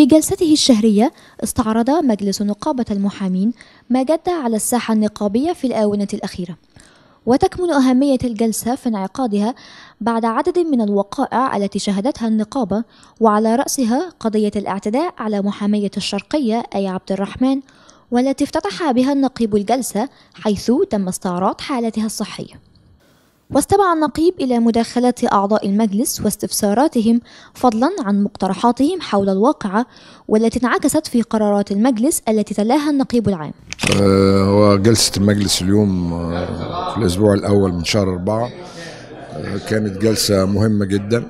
في جلسته الشهرية استعرض مجلس نقابة المحامين ما جد على الساحة النقابية في الآونة الأخيرة وتكمن أهمية الجلسة في انعقادها بعد عدد من الوقائع التي شهدتها النقابة وعلى رأسها قضية الاعتداء على محامية الشرقية أي عبد الرحمن والتي افتتح بها النقيب الجلسة حيث تم استعراض حالتها الصحية واستمع النقيب إلى مداخلات أعضاء المجلس واستفساراتهم فضلا عن مقترحاتهم حول الواقعة والتي انعكست في قرارات المجلس التي تلاها النقيب العام آه، هو جلسة المجلس اليوم آه، في الأسبوع الأول من شهر أربعة آه، كانت جلسة مهمة جدا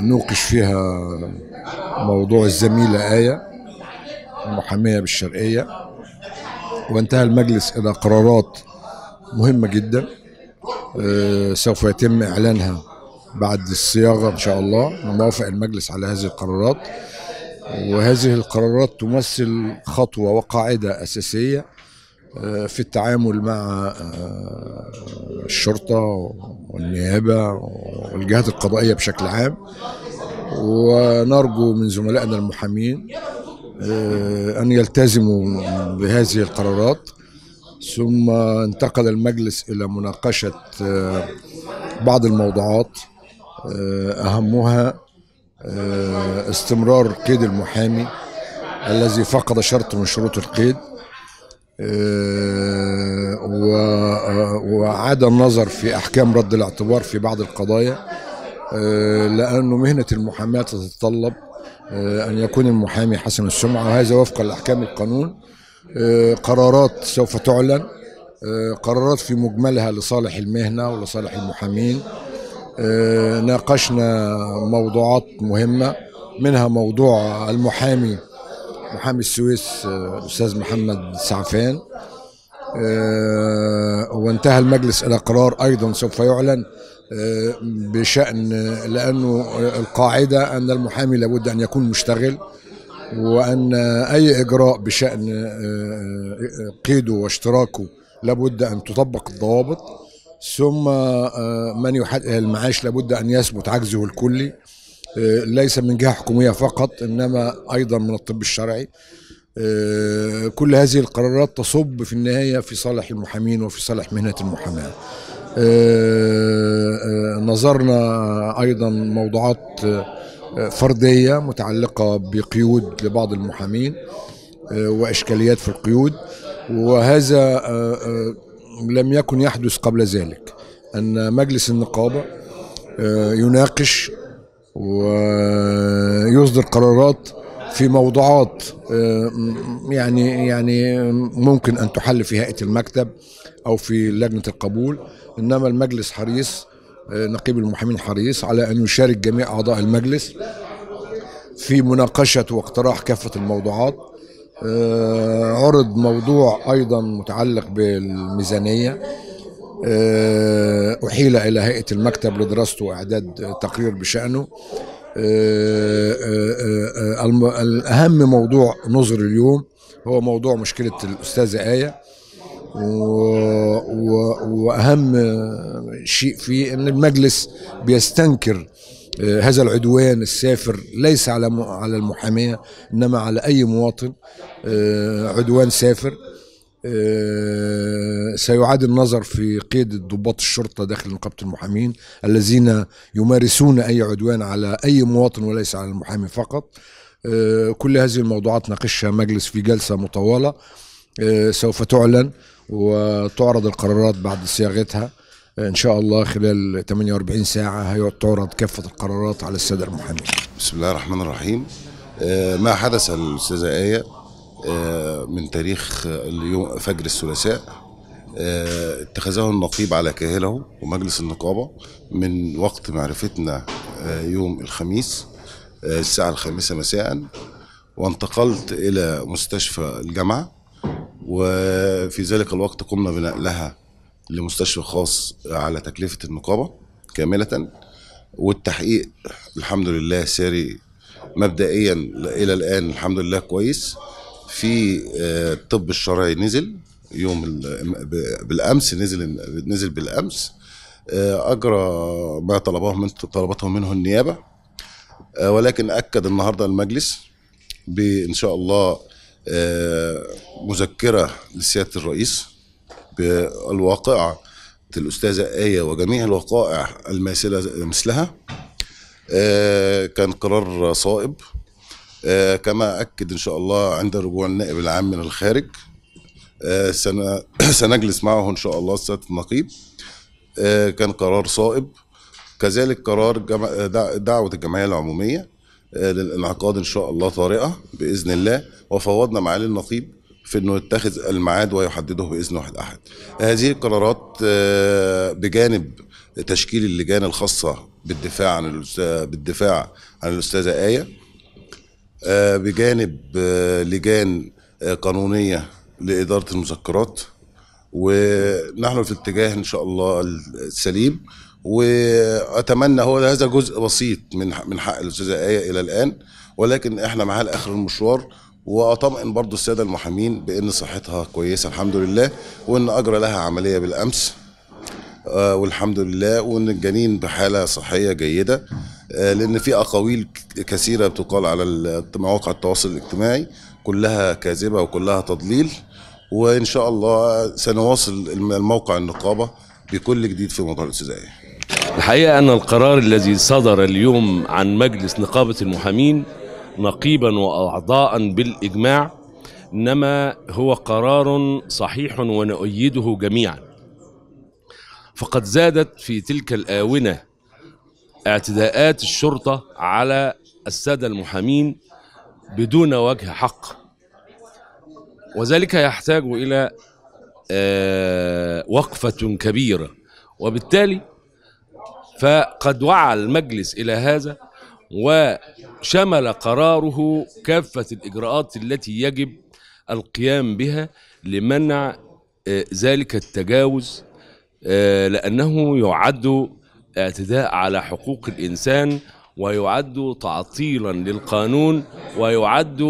نوقش فيها موضوع الزميلة آية المحامية بالشرقية وانتهى المجلس إلى قرارات مهمة جدا آه، سوف يتم إعلانها بعد الصياغة إن شاء الله موافق المجلس على هذه القرارات وهذه القرارات تمثل خطوة وقاعدة أساسية آه، في التعامل مع آه، الشرطة والنيابة والجهات القضائية بشكل عام ونرجو من زملائنا المحامين أن يلتزموا بهذه القرارات ثم انتقل المجلس إلى مناقشة آه، بعض الموضوعات آه، أهمها آه، استمرار قيد المحامي الذي فقد شرط من شروط القيد وعاد النظر في أحكام رد الاعتبار في بعض القضايا لأنه مهنة المحاماة تتطلب أن يكون المحامي حسن السمعة وهذا وفقا لأحكام القانون آه، قرارات سوف تعلن آه، قرارات في مجملها لصالح المهنه ولصالح المحامين آه، ناقشنا موضوعات مهمه منها موضوع المحامي محامي السويس الاستاذ محمد سعفان وانتهى المجلس الى قرار ايضا سوف يعلن بشان لانه القاعده ان المحامي لابد ان يكون مشتغل وأن أي إجراء بشأن آه، آه، قيده واشتراكه لابد أن تطبق الضوابط ثم آه، من يحقق المعاش لابد أن يثبت عجزه الكلي ليس من جهة حكومية فقط إنما أيضا من الطب الشرعي كل هذه القرارات تصب في النهاية في صالح المحامين وفي صالح مهنة المحاماة نظرنا أيضا موضوعات فرديه متعلقه بقيود لبعض المحامين آه، واشكاليات في القيود وهذا آه، آه، لم يكن يحدث قبل ذلك ان مجلس النقابه يناقش ويصدر قرارات في موضوعات يعني يعني ممكن ان تحل في هيئه المكتب او في لجنه القبول انما المجلس حريص نقيب المحامين حريص على أن يشارك جميع أعضاء المجلس في مناقشة واقتراح كافة الموضوعات آه، عرض موضوع أيضا متعلق بالميزانية آه، أحيل إلى هيئة المكتب لدراسته وإعداد تقرير بشأنه آه، الأهم موضوع نظر اليوم هو موضوع مشكلة الأستاذة آية واهم شيء فيه ان المجلس بيستنكر آه، هذا العدوان السافر ليس على على المحاميه انما على اي مواطن آه، عدوان سافر آه، سيعاد النظر في قيد ضباط الشرطه داخل نقابه المحامين الذين يمارسون اي عدوان على اي مواطن وليس على المحامي فقط كل هذه الموضوعات ناقشها مجلس في جلسه مطوله سوف تعلن وتعرض القرارات بعد صياغتها ان شاء الله خلال 48 ساعه تعرض كافه القرارات على الساده المحامين. بسم الله الرحمن الرحيم آه، ما حدث الاستاذه ايه آه، من تاريخ اليوم فجر الثلاثاء آه، اتخذه النقيب على كاهله ومجلس النقابه من وقت معرفتنا يوم الخميس الساعه الخامسه مساء وانتقلت الى مستشفى الجامعه وفي ذلك الوقت قمنا بنقلها لمستشفى خاص على تكلفة النقابة كاملة والتحقيق الحمد لله ساري مبدئيا إلى الآن الحمد لله كويس في الطب آه، الشرعي نزل يوم بالامس نزل نزل بالامس آه، اجرى ما طلبه من طلبته منه النيابه آه، ولكن اكد النهارده المجلس بان شاء الله آه، مذكرة لسيادة الرئيس بالواقعة الأستاذة آية وجميع الوقائع الماثلة مثلها آه، كان قرار صائب آه، كما أكد إن شاء الله عند رجوع النائب العام من الخارج سنجلس معه إن شاء الله سيادة النقيب كان قرار صائب كذلك قرار دعوة الجمعية العمومية آه، للانعقاد ان شاء الله طارئه باذن الله وفوضنا معالي النقيب في انه يتخذ الميعاد ويحدده باذن واحد احد. هذه القرارات آه، بجانب تشكيل اللجان الخاصه بالدفاع عن بالدفاع عن الاستاذه ايه آه، بجانب لجان قانونيه لاداره المذكرات ونحن في اتجاه ان شاء الله السليم واتمنى هو هذا جزء بسيط من من حق الاستاذه ايه الى الان ولكن احنا معاها لاخر المشوار واطمئن برضو الساده المحامين بان صحتها كويسه الحمد لله وان اجرى لها عمليه بالامس آه والحمد لله وان الجنين بحاله صحيه جيده آه لان في اقاويل كثيره بتقال على مواقع التواصل الاجتماعي كلها كاذبه وكلها تضليل وان شاء الله سنواصل الموقع النقابه بكل جديد في موضوع الاستاذ الحقيقة أن القرار الذي صدر اليوم عن مجلس نقابة المحامين نقيبا وأعضاء بالإجماع إنما هو قرار صحيح ونؤيده جميعا فقد زادت في تلك الآونة اعتداءات الشرطة على السادة المحامين بدون وجه حق وذلك يحتاج إلى آه، وقفة كبيرة وبالتالي فقد وعى المجلس إلى هذا وشمل قراره كافة الإجراءات التي يجب القيام بها لمنع آه، ذلك التجاوز آه، لأنه يعد اعتداء على حقوق الإنسان ويعد تعطيلا للقانون ويعد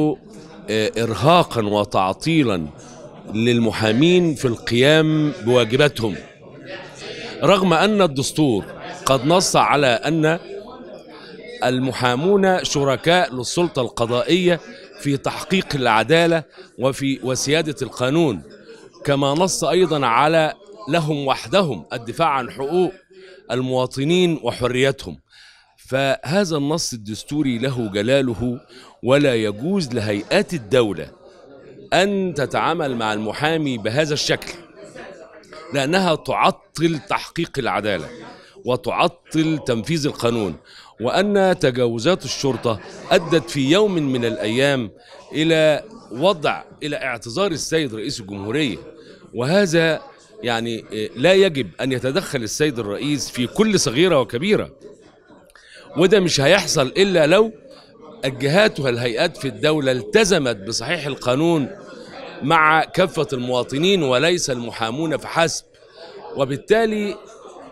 آه، إرهاقا وتعطيلا للمحامين في القيام بواجباتهم رغم أن الدستور قد نص على أن المحامون شركاء للسلطة القضائية في تحقيق العدالة وفي وسيادة القانون كما نص أيضا على لهم وحدهم الدفاع عن حقوق المواطنين وحريتهم فهذا النص الدستوري له جلاله ولا يجوز لهيئات الدولة أن تتعامل مع المحامي بهذا الشكل لأنها تعطل تحقيق العدالة وتعطل تنفيذ القانون وأن تجاوزات الشرطة أدت في يوم من الأيام إلى وضع إلى اعتذار السيد رئيس الجمهورية وهذا يعني لا يجب أن يتدخل السيد الرئيس في كل صغيرة وكبيرة وده مش هيحصل إلا لو الجهات والهيئات في الدولة التزمت بصحيح القانون مع كافة المواطنين وليس المحامون فحسب وبالتالي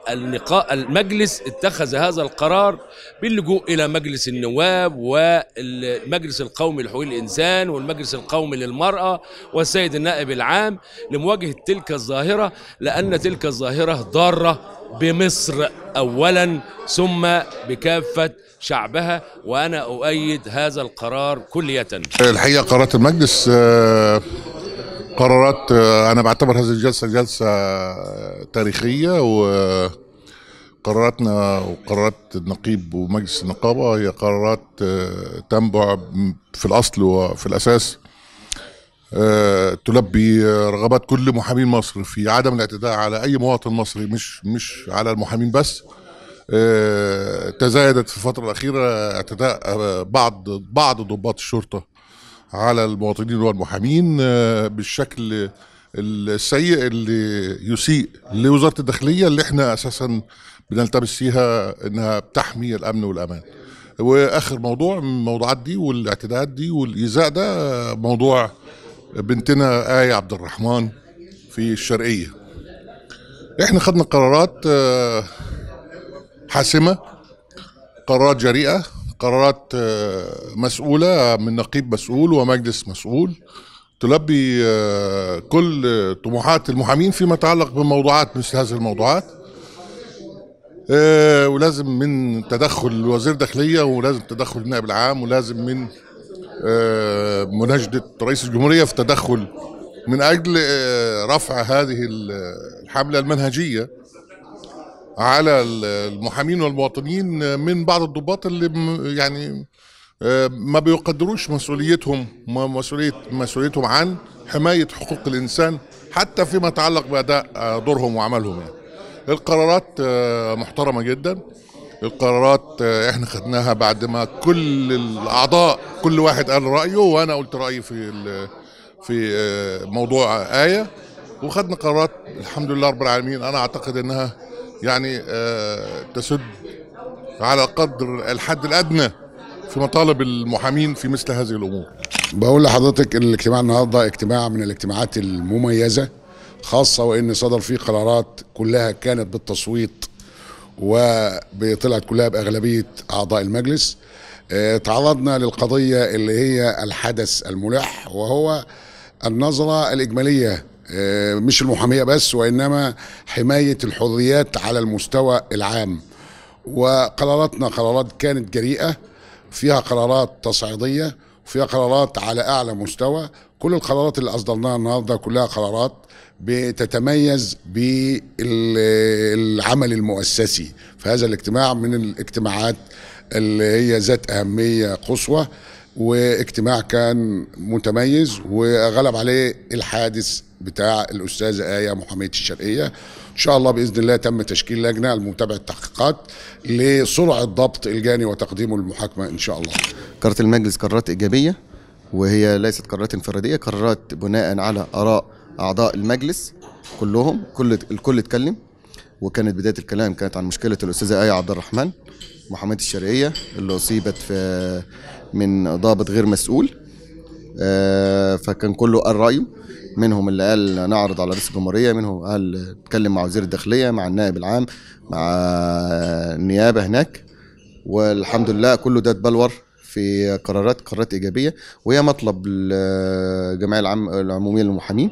اللقاء المجلس اتخذ هذا القرار باللجوء الى مجلس النواب والمجلس القومي لحقوق الانسان والمجلس القومي للمراه والسيد النائب العام لمواجهه تلك الظاهره لان تلك الظاهره ضاره بمصر اولا ثم بكافه شعبها وانا اؤيد هذا القرار كليه. الحقيقه قرارات المجلس آه، قرارات آه، انا بعتبر هذه الجلسه جلسه آه، تاريخيه وقراراتنا وقرارات النقيب ومجلس النقابه هي قرارات آه، تنبع في الاصل وفي الاساس تلبي رغبات كل محامين مصر في عدم الاعتداء على اي مواطن مصري مش مش على المحامين بس تزايدت في الفتره الاخيره اعتداء بعض بعض ضباط الشرطه على المواطنين والمحامين آه، بالشكل السيء اللي يسيء لوزاره الداخليه اللي احنا اساسا بنلتبس فيها انها بتحمي الامن والامان. واخر موضوع من الموضوعات دي والاعتداءات دي والايذاء ده موضوع بنتنا آية عبد الرحمن في الشرقية احنا خدنا قرارات آه، حاسمة قرارات جريئة قرارات آه، مسؤولة من نقيب مسؤول ومجلس مسؤول تلبي آه، كل طموحات المحامين فيما يتعلق بموضوعات مثل هذه الموضوعات آه، ولازم من تدخل وزير داخلية ولازم تدخل النائب العام ولازم من مناشدة رئيس الجمهورية في تدخل من أجل رفع هذه الحملة المنهجية على المحامين والمواطنين من بعض الضباط اللي يعني آه، ما بيقدروش مسؤوليتهم مسؤوليه مسؤوليتهم عن حمايه حقوق الانسان حتى فيما يتعلق باداء آه، دورهم وعملهم يعني. القرارات آه، محترمه جدا القرارات احنا خدناها بعد ما كل الاعضاء كل واحد قال رايه وانا قلت رايي في في موضوع ايه وخدنا قرارات الحمد لله رب العالمين انا اعتقد انها يعني آه، تسد على قدر الحد الادنى في مطالب المحامين في مثل هذه الامور. بقول لحضرتك ان الاجتماع النهارده اجتماع من الاجتماعات المميزه خاصه وان صدر فيه قرارات كلها كانت بالتصويت وطلعت كلها باغلبيه اعضاء المجلس. آه، تعرضنا للقضيه اللي هي الحدث الملح وهو النظره الاجماليه آه، مش المحاميه بس وانما حمايه الحريات على المستوى العام وقراراتنا قرارات كانت جريئه فيها قرارات تصعيديه وفيها قرارات على اعلى مستوى كل القرارات اللي اصدرناها النهارده كلها قرارات بتتميز بالعمل المؤسسي في هذا الاجتماع من الاجتماعات اللي هي ذات اهميه قصوى واجتماع كان متميز وغلب عليه الحادث بتاع الأستاذة آية محامية الشرقية إن شاء الله بإذن الله تم تشكيل لجنة لمتابعة التحقيقات لسرعة ضبط الجاني وتقديمه للمحاكمة إن شاء الله قرارات المجلس قرارات إيجابية وهي ليست قرارات انفرادية قرارات بناء على آراء أعضاء المجلس كلهم كل الكل اتكلم وكانت بداية الكلام كانت عن مشكلة الأستاذة آية عبد الرحمن محمد الشرقية اللي أصيبت في من ضابط غير مسؤول آه، فكان كله قال رايه منهم اللي قال نعرض على رئيس الجمهوريه منهم قال اتكلم مع وزير الداخليه مع النائب العام مع النيابه هناك والحمد لله كله ده اتبلور في قرارات قرارات ايجابيه وهي مطلب الجمعيه العام العموميه للمحامين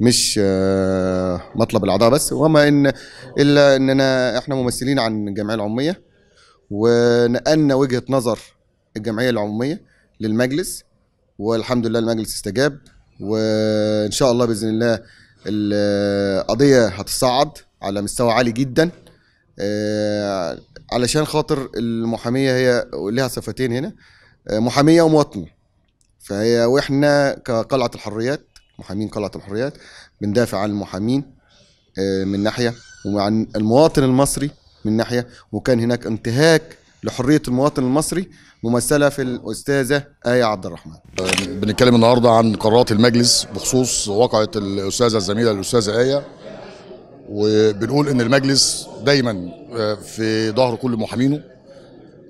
مش آه، مطلب الاعضاء بس وما ان الا اننا احنا ممثلين عن الجمعيه العموميه ونقلنا وجهه نظر الجمعيه العموميه للمجلس والحمد لله المجلس استجاب وان شاء الله باذن الله القضيه هتصعد على مستوى عالي جدا آه، علشان خاطر المحاميه هي لها صفتين هنا آه، محاميه ومواطنه فهي واحنا كقلعه الحريات محامين قلعه الحريات بندافع عن المحامين آه، من ناحيه وعن المواطن المصري من ناحيه وكان هناك انتهاك لحرية المواطن المصري ممثلة في الأستاذة آية عبد الرحمن بنتكلم النهاردة عن قرارات المجلس بخصوص وقعة الأستاذة الزميلة الأستاذة آية وبنقول إن المجلس دايما آه، في ظهر كل محامينه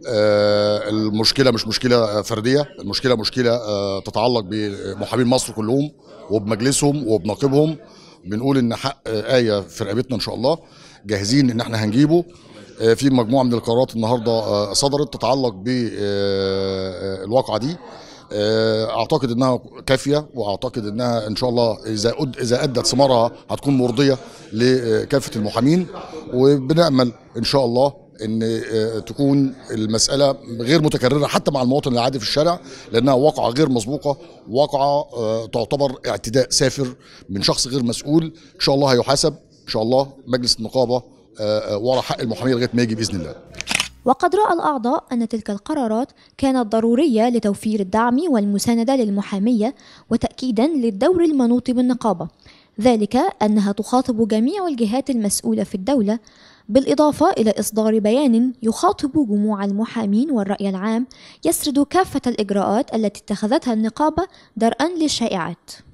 آه، المشكلة مش مشكلة فردية المشكلة مشكلة آه، تتعلق بمحامين مصر كلهم وبمجلسهم وبنقبهم بنقول ان حق آية في رقبتنا ان شاء الله جاهزين ان احنا هنجيبه آه، في مجموعه من القرارات النهارده آه، صدرت تتعلق بالواقعه آه، دي اعتقد انها كافيه واعتقد انها ان شاء الله اذا اذا ادت ثمارها هتكون مرضيه لكافه المحامين وبنامل ان شاء الله ان تكون المساله غير متكرره حتى مع المواطن العادي في الشارع لانها واقعه غير مسبوقه واقعه تعتبر اعتداء سافر من شخص غير مسؤول ان شاء الله هيحاسب ان شاء الله مجلس النقابه آه، آه، ورا حق المحاميه لغايه ما يجي باذن الله وقد راى الاعضاء ان تلك القرارات كانت ضروريه لتوفير الدعم والمسانده للمحاميه وتاكيدا للدور المنوط بالنقابه ذلك انها تخاطب جميع الجهات المسؤوله في الدوله بالاضافه الى اصدار بيان يخاطب جموع المحامين والراي العام يسرد كافه الاجراءات التي اتخذتها النقابه درءا للشائعات